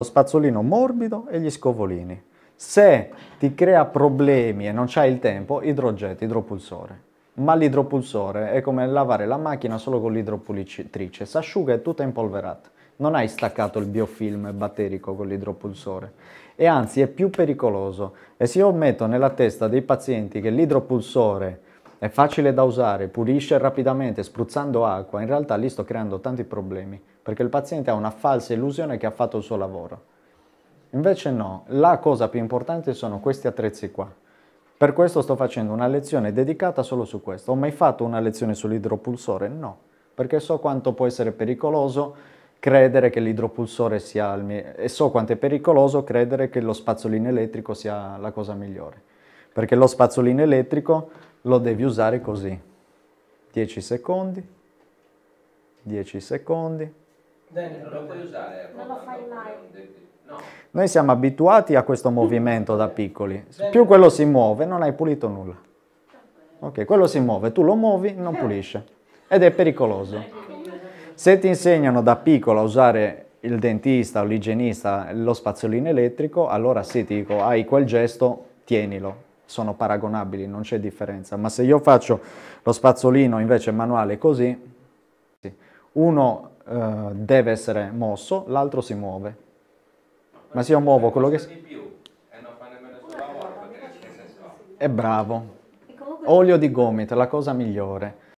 lo spazzolino morbido e gli scovolini. Se ti crea problemi e non c'hai il tempo, idrogetto, idropulsore. Ma l'idropulsore è come lavare la macchina solo con l'idropulitrice, si asciuga e tutto è impolverato. Non hai staccato il biofilm batterico con l'idropulsore e anzi è più pericoloso. E se io metto nella testa dei pazienti che l'idropulsore è facile da usare, pulisce rapidamente spruzzando acqua, in realtà lì sto creando tanti problemi, perché il paziente ha una falsa illusione che ha fatto il suo lavoro. Invece no, la cosa più importante sono questi attrezzi qua. Per questo sto facendo una lezione dedicata solo su questo. Ho mai fatto una lezione sull'idropulsore? No, perché so quanto può essere pericoloso credere che l'idropulsore sia il mio... e so quanto è pericoloso credere che lo spazzolino elettrico sia la cosa migliore. Perché lo spazzolino elettrico lo devi usare così. 10 secondi, 10 secondi. non lo puoi usare. Eh, non lo fai mai. Noi siamo abituati a questo movimento da piccoli. Più quello si muove, non hai pulito nulla. Ok, quello si muove, tu lo muovi, non pulisce. Ed è pericoloso. Se ti insegnano da piccolo a usare il dentista o l'igienista lo spazzolino elettrico, allora sì, ti dico, hai quel gesto, tienilo, sono paragonabili, non c'è differenza. Ma se io faccio lo spazzolino invece manuale così, uno eh, deve essere mosso, l'altro si muove. Ma se io muovo quello che... È bravo. Olio di gomito, la cosa migliore.